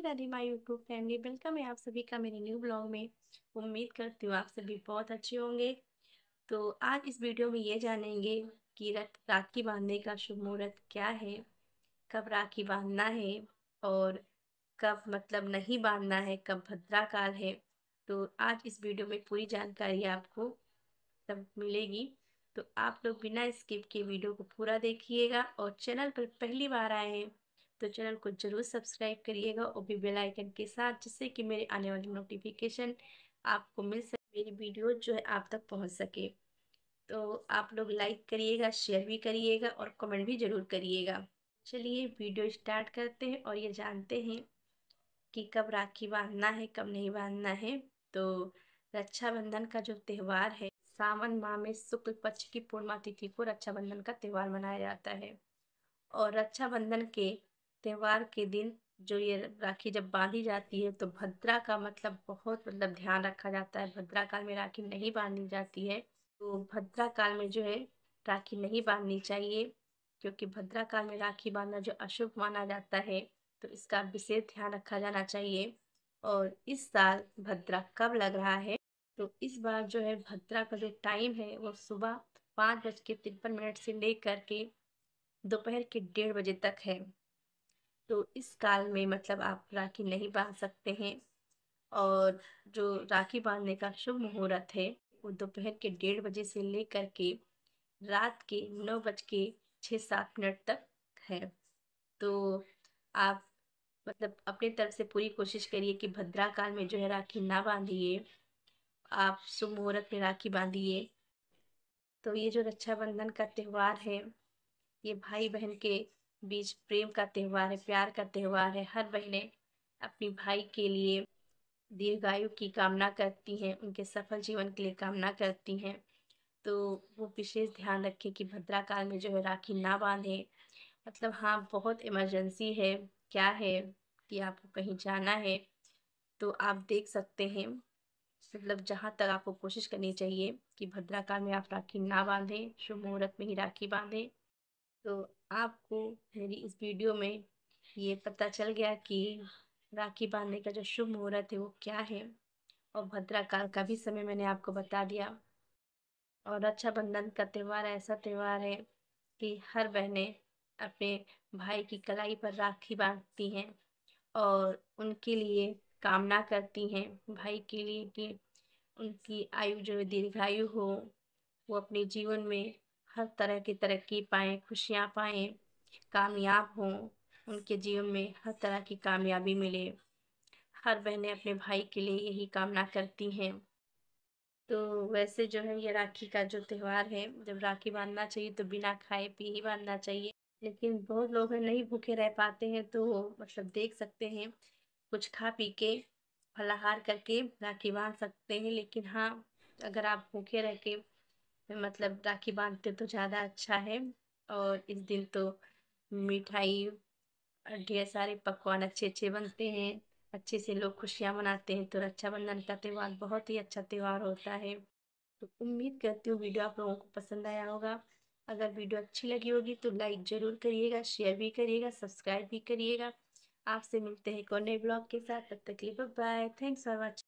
दादी my YouTube family welcome है आप सभी का मेरे न्यू ब्लॉग में उम्मीद करती हूँ आप सभी बहुत अच्छे होंगे तो आज इस वीडियो में ये जानेंगे कि रख राखी बांधने का शुभ मुहूर्त क्या है कब राखी बांधना है और कब मतलब नहीं बांधना है कब भद्रा काल है तो आज इस वीडियो में पूरी जानकारी आपको तब मिलेगी तो आप लोग बिना स्किप के वीडियो को पूरा देखिएगा और चैनल पर पहली बार आए हैं तो चैनल को ज़रूर सब्सक्राइब करिएगा और भी बेल आइकन के साथ जिससे कि मेरे आने वाली नोटिफिकेशन आपको मिल सके मेरी वीडियो जो है आप तक पहुंच सके तो आप लोग लाइक करिएगा शेयर भी करिएगा और कमेंट भी ज़रूर करिएगा चलिए वीडियो स्टार्ट करते हैं और ये जानते हैं कि कब राखी बांधना है कब नहीं बांधना है तो रक्षाबंधन का जो त्यौहार है सावन माह में शुक्ल पक्ष की पूर्णिमा तिथि को रक्षाबंधन का त्यौहार मनाया जाता है और रक्षाबंधन के त्यौहार के दिन जो ये राखी जब बांधी जाती है तो भद्रा का मतलब बहुत मतलब ध्यान रखा जाता है भद्रा काल में राखी नहीं बांधी जाती है तो भद्रा काल में जो है राखी नहीं बांधनी चाहिए क्योंकि भद्रा काल में राखी बांधना जो अशुभ माना जाता है तो इसका विशेष ध्यान रखा जाना चाहिए और इस साल भद्रा कब लग रहा है तो इस बार जो है भद्रा का जो टाइम है वो सुबह पाँच बज के तिरपन मिनट से लेकर के दोपहर के डेढ़ बजे तक है तो इस काल में मतलब आप राखी नहीं बांध सकते हैं और जो राखी बांधने का शुभ मुहूर्त है वो दोपहर के डेढ़ बजे से लेकर के रात के नौ बज के छः सात मिनट तक है तो आप मतलब अपने तरफ से पूरी कोशिश करिए कि भद्रा काल में जो है राखी ना बांधिए आप शुभ मुहूर्त में राखी बांधिए तो ये जो रक्षाबंधन का त्यौहार है ये भाई बहन के बीच प्रेम का त्यौहार है प्यार का त्यौहार है हर बहने अपने भाई के लिए दीर्घायु की कामना करती हैं उनके सफल जीवन के लिए कामना करती हैं तो वो विशेष ध्यान रखें कि भद्रा काल में जो है राखी ना बांधें मतलब हाँ बहुत इमरजेंसी है क्या है कि आपको कहीं जाना है तो आप देख सकते हैं मतलब जहाँ तक आपको कोशिश करनी चाहिए कि भद्रा काल में आप राखी ना बांधें शुभ मुहूर्त में ही राखी बांधें तो आपको मेरी इस वीडियो में ये पता चल गया कि राखी बांधने का जो शुभ मुहूर्त है वो क्या है और भद्रा काल का भी समय मैंने आपको बता दिया और रक्षाबंधन का त्यौहार ऐसा त्यौहार है कि हर बहनें अपने भाई की कलाई पर राखी बांधती हैं और उनके लिए कामना करती हैं भाई के लिए कि उनकी आयु जो है दीर्घायु हो वो अपने जीवन में हर तरह की तरक्की पाएँ खुशियाँ पाएँ कामयाब हों उनके जीवन में हर तरह की कामयाबी मिले हर बहनें अपने भाई के लिए यही कामना करती हैं तो वैसे जो है ये राखी का जो त्यौहार है जब राखी बांधना चाहिए तो बिना खाए पिए ही बांधना चाहिए लेकिन बहुत लोग हैं नहीं भूखे रह पाते हैं तो मतलब देख सकते हैं कुछ खा पी के फलाहार करके राखी बांध सकते हैं लेकिन हाँ अगर आप भूखे रह के मतलब राखी बांधते तो ज़्यादा अच्छा है और इस दिन तो मिठाई ढेर सारे पकवान अच्छे अच्छे बनते हैं अच्छे से लोग खुशियाँ मनाते हैं तो रक्षाबंधन का त्यौहार बहुत ही अच्छा त्यौहार होता है तो उम्मीद करती हूँ वीडियो आप लोगों को पसंद आया होगा अगर वीडियो अच्छी लगी होगी तो लाइक ज़रूर करिएगा शेयर भी करिएगा सब्सक्राइब भी करिएगा आपसे मिलते हैं कोने ब्लॉग के साथ तब तक लिए बाय थैंक्स फॉर वॉचिंग